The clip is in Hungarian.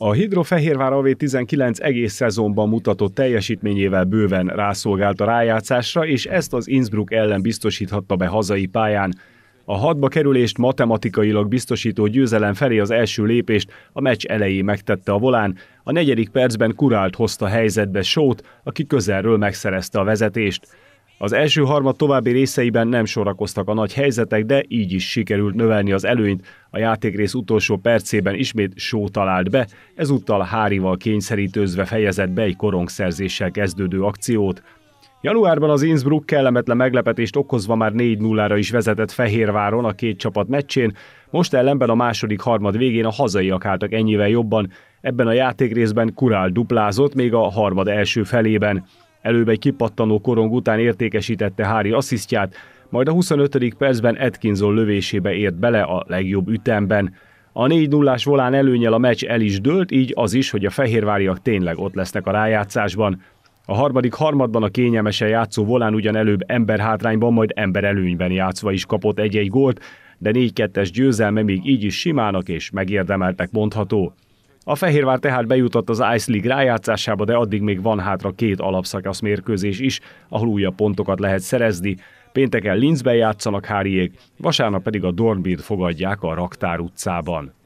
A Hidro Fehérvár AV 19 egész szezonban mutatott teljesítményével bőven rászolgált a rájátszásra, és ezt az Innsbruck ellen biztosíthatta be hazai pályán. A hatba kerülést matematikailag biztosító győzelem felé az első lépést a meccs elején megtette a volán, a negyedik percben Kurált hozta helyzetbe Sót, aki közelről megszerezte a vezetést. Az első harmad további részeiben nem sorakoztak a nagy helyzetek, de így is sikerült növelni az előnyt. A játékrész utolsó percében ismét só talált be, ezúttal Hárival kényszerítőzve fejezett be egy korongszerzéssel kezdődő akciót. Januárban az Innsbruck kellemetlen meglepetést okozva már 4-0-ra is vezetett Fehérváron a két csapat meccsén, most ellenben a második harmad végén a hazaiak álltak ennyivel jobban, ebben a játékrészben Kurál duplázott még a harmad első felében. Előbb egy kipattanó korong után értékesítette Hári asszisztját, majd a 25. percben Atkinson lövésébe ért bele a legjobb ütemben. A 4 0 volán előnyel a meccs el is dőlt, így az is, hogy a fehérváriak tényleg ott lesznek a rájátszásban. A harmadik harmadban a kényelmesen játszó volán ugyan előbb emberhátrányban, majd emberelőnyben játszva is kapott egy-egy gólt, de 4-2-es győzelme még így is simának és megérdemeltek mondható. A Fehérvár tehát bejutott az Ice League rájátszásába, de addig még van hátra két alapszakasz mérkőzés is, ahol újabb pontokat lehet szerezni. Pénteken Linzben játszanak Háriék, vasárnap pedig a Dornbird fogadják a Raktár utcában.